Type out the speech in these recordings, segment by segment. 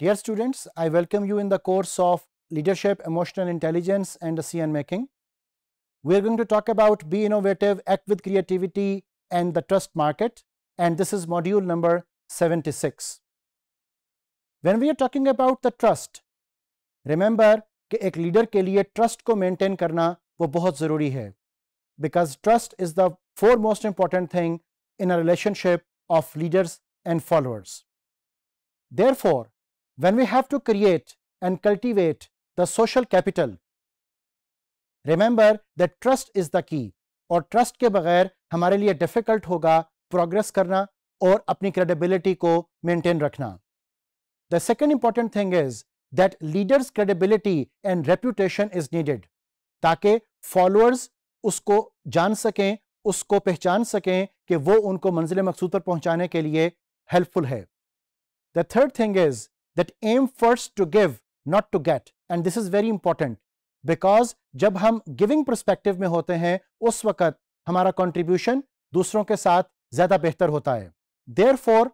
Dear students, I welcome you in the course of Leadership, Emotional Intelligence and decision Making. We are going to talk about Be Innovative, Act with Creativity and the Trust Market and this is module number 76. When we are talking about the trust, remember that एक leader के trust trust maintain maintain करना वो बहुत ज़रूरी है because trust is the foremost important thing in a relationship of when we have to create and cultivate the social capital. Remember that trust is the key और trust ke bagair hamare liye difficult hoga progress karna aur apni credibility ko maintain rakhna The second important thing is that leaders credibility and reputation is needed ताकि followers usko jaan sake usko pehchan sake ki wo unko manzil e maqsood par pahunchane ke liye helpful hai the third thing is that aim first to give not to get and this is very important because जब हम giving perspective में होते हैं उस वक्त हमारा contribution दूसरों के साथ ज़्यादा बेहतर होता है therefore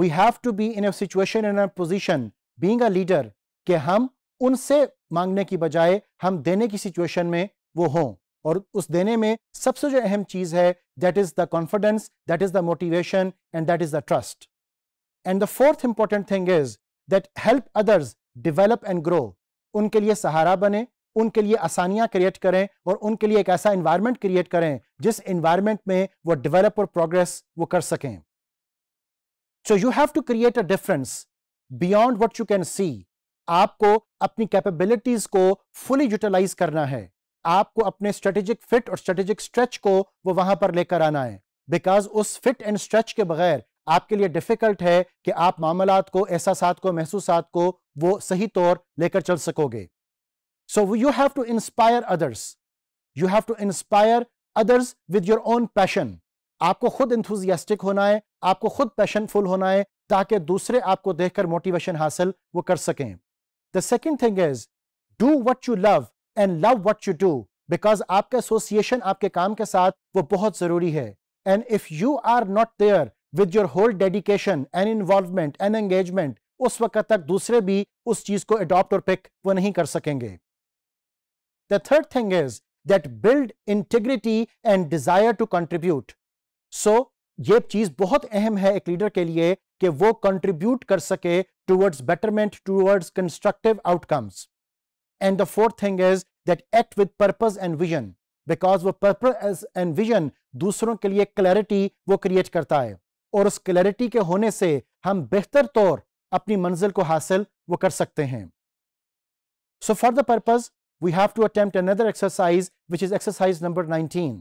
we have to be in a situation in a position being a leader कि हम उनसे मांगने की बजाय हम देने की सिचुएशन में वो हों और उस देने में सबसे जो अहम चीज है that is the confidence that is the motivation and that is the trust and the fourth important thing is that help others develop and grow उनके लिए सहारा बने उनके लिए आसानियां क्रिएट करें और उनके लिए एक ऐसा इन्वायरमेंट क्रिएट करें जिस इन्वायरमेंट में वो डिवेलप और प्रोग्रेस वो कर सकें so you have to create a difference beyond what you can see आपको अपनी कैपेबिलिटीज को फुली यूटिलाइज करना है आपको अपने स्ट्रेटेजिक फिट और स्ट्रेटेजिक स्ट्रेच को वो वहां पर लेकर आना है बिकॉज उस फिट एंड स्ट्रेच के बगैर आपके लिए डिफिकल्ट है कि आप मामला को एहसास को महसूस को वो सही तौर लेकर चल सकोगे so you have to inspire others you have to inspire others with your own passion आपको खुद इंथुजियास्टिक होना है आपको खुद पैशनफुल होना है ताकि दूसरे आपको देखकर मोटिवेशन हासिल वो कर सकें the second thing is do what you love and love what you do because आपका एसोसिएशन आपके काम के साथ वो बहुत जरूरी है and if you are not there with your whole dedication and involvement and engagement उस वक्त तक दूसरे भी उस चीज को अडॉप्ट और पिक वो नहीं कर सकेंगे the third thing is that build integrity and desire to contribute so ये चीज बहुत अहम है एक लीडर के लिए कि वो कंट्रीब्यूट कर सके towards betterment towards constructive outcomes and the fourth thing is that act with purpose and vision because वो पर्पज एंड विजन दूसरों के लिए क्लैरिटी वो क्रिएट करता है और उस क्लैरिटी के होने से हम बेहतर तौर अपनी मंजिल को हासिल वो कर सकते हैं so for the purpose we have to attempt another exercise which is exercise number 19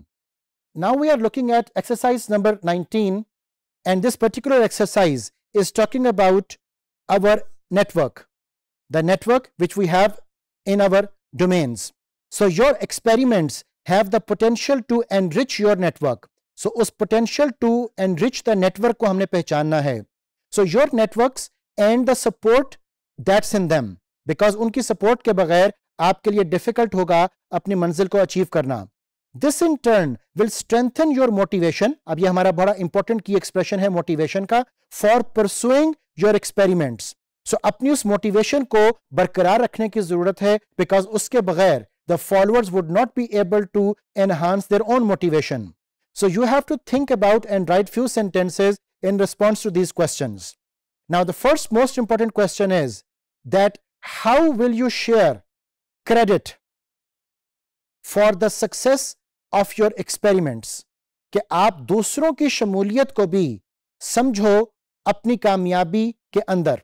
now we are looking at exercise number nineteen and this particular exercise is talking about our network the network which we have in our domains so your experiments have the potential to enrich your network so so, उस potential to enrich the network को हमने पहचानना है so your networks and the support that's in them because उनकी support के बगैर आपके लिए डिफिकल्ट होगा अपनी मंजिल को अचीव करना this in turn will strengthen your motivation अब यह हमारा बड़ा इंपॉर्टेंट की एक्सप्रेशन है मोटिवेशन का for pursuing your experiments so अपनी उस मोटिवेशन को बरकरार रखने की जरूरत है बिकॉज उसके बगैर the followers would not be able to enhance their own motivation So you have to think about and write few sentences in response to these questions. Now the first most important question is that how will you share credit for the success of your experiments कि आप दूसरों की शमूलियत को भी समझो अपनी कामयाबी के अंदर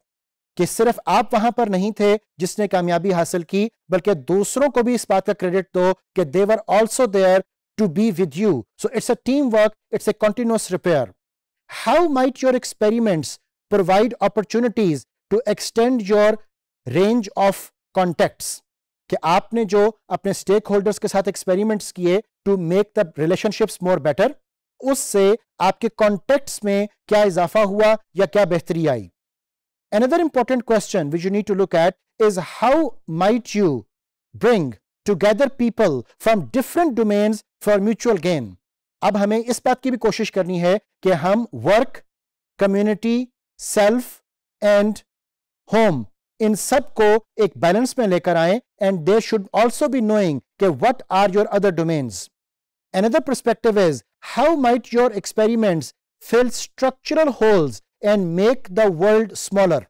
कि सिर्फ आप वहां पर नहीं थे जिसने कामयाबी हासिल की बल्कि दूसरों को भी इस बात का क्रेडिट दो कि they're also there to be with you. So it's a teamwork, it's a continuous repair. How might your experiments provide opportunities to extend your range of contacts? कि आपने जो अपने स्टेक होल्डर्स के साथ एक्सपेरिमेंट्स किए to make the relationships more better उससे आपके contacts में क्या इजाफा हुआ या क्या बेहतरी आई another important question which you need to look at is how might you bring together people from different domains for mutual gain अब हमें इस बात की भी कोशिश करनी है कि हम work community self and home इन सब को एक बैलेंस में लेकर आए and they should also be knowing what are your other domains another perspective is how might your experiment fill structural holes and make the world smaller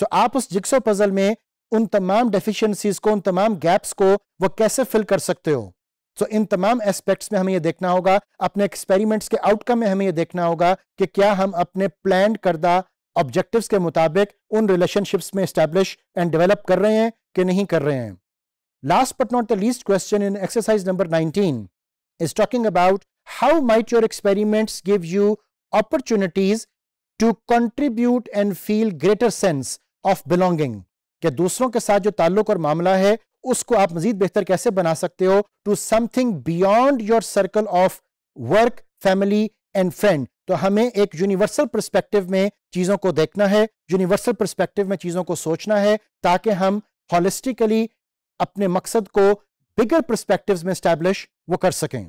so आप उस jigsaw puzzle में उन तमाम डेफिशियंसीज को उन तमाम गैप्स को वो कैसे फिल कर सकते हो सो so, इन तमाम एस्पेक्ट्स में हमें यह देखना होगा अपने एक्सपेरिमेंट्स के आउटकम में हमें यह देखना होगा कि क्या हम अपने प्लान करदा ऑब्जेक्टिव्स के मुताबिक उन रिलेशनशिप्स में स्टैब्लिश एंड डेवलप कर रहे हैं कि नहीं कर रहे हैं last but not the least question in exercise number 19 is talking about how might your experiments give you opportunities to contribute and feel greater sense of belonging दूसरों के साथ जो ताल्लुक और मामला है उसको आप मजीद बेहतर कैसे बना सकते हो to something beyond your circle of work family and friend तो हमें एक यूनिवर्सल परस्पेक्टिव में चीज़ों को देखना है यूनिवर्सल परस्पेक्टिव में चीज़ों को सोचना है ताकि हम हॉलिस्टिकली अपने मकसद को बिगर परस्पेक्टिव में स्टैब्लिश वो कर सकें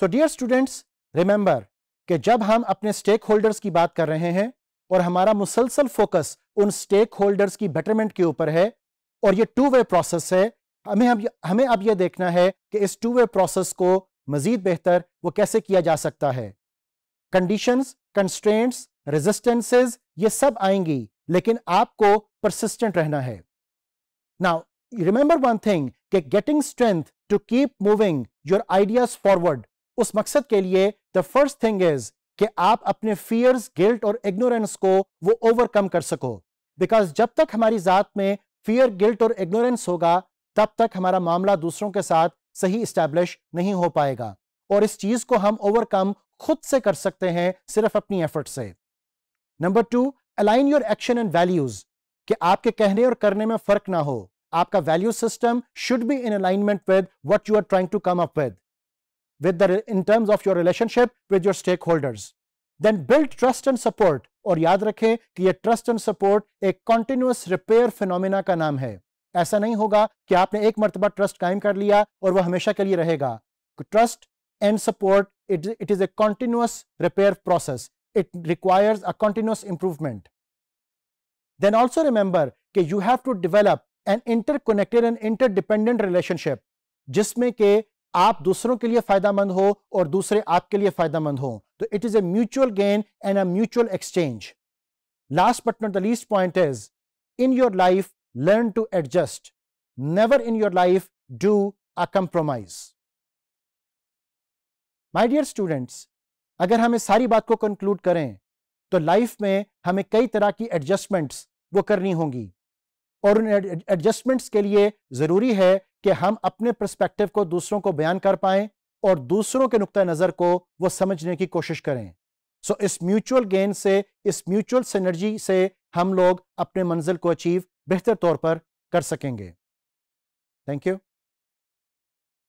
सो डियर स्टूडेंट्स रिमेंबर कि जब हम अपने स्टेक होल्डर्स की बात कर रहे हैं और हमारा मुसलसल फोकस उन स्टेक होल्डर्स की बेटरमेंट के ऊपर है और ये टू वे प्रोसेस है हमें अब हमें अब यह देखना है कि इस टू वे प्रोसेस को मजीद बेहतर वो कैसे किया जा सकता है कंडीशंस कंस्ट्रेंट्स रेजिस्टेंसेस ये सब आएंगी लेकिन आपको परसिस्टेंट रहना है नाउ रिमेंबर वन थिंग कि getting strength to keep moving your ideas forward उस मकसद के लिए द फर्स्ट थिंग इज कि आप अपने फियर्स गिल्ट और इग्नोरेंस को वो ओवरकम कर सको बिकॉज जब तक हमारी जात में फियर गिल्ट और इग्नोरेंस होगा तब तक हमारा मामला दूसरों के साथ सही स्टैब्लिश नहीं हो पाएगा और इस चीज को हम ओवरकम खुद से कर सकते हैं सिर्फ अपनी एफर्ट से number two align your action and values कि आपके कहने और करने में फर्क ना हो आपका value system should be in alignment with what you are trying to come up with with in terms of your relationship with your stakeholders then build trust and support और याद रखें कि ये ट्रस्ट एंड सपोर्ट एक continuous repair phenomena का नाम है ऐसा नहीं होगा कि आपने एक मरतबा ट्रस्ट कायम कर लिया और वह हमेशा के लिए रहेगा trust and support it is a continuous repair process it requires a continuous improvement then also remember कि you have to develop an interconnected and interdependent relationship जिसमें के आप दूसरों के लिए फायदा मंद हो और दूसरे आपके लिए फायदा मंद हो तो it is a mutual gain and a mutual exchange last but not the least point is in your life learn to adjust. Never in your life do a compromise. My dear students अगर हम इस सारी बात को conclude करें तो life में हमें कई तरह की एडजस्टमेंट्स वो करनी होंगी और उन एडजस्टमेंट्स के लिए ज़रूरी है कि हम अपने परस्पेक्टिव को दूसरों को बयान कर पाएं और दूसरों के नुक़ नज़र को वो समझने की कोशिश करें सो so, इस म्यूचुअल गेन से इस म्यूचुअल सिनर्जी से हम लोग अपने मंजिल को अचीव बेहतर तौर पर कर सकेंगे थैंक यू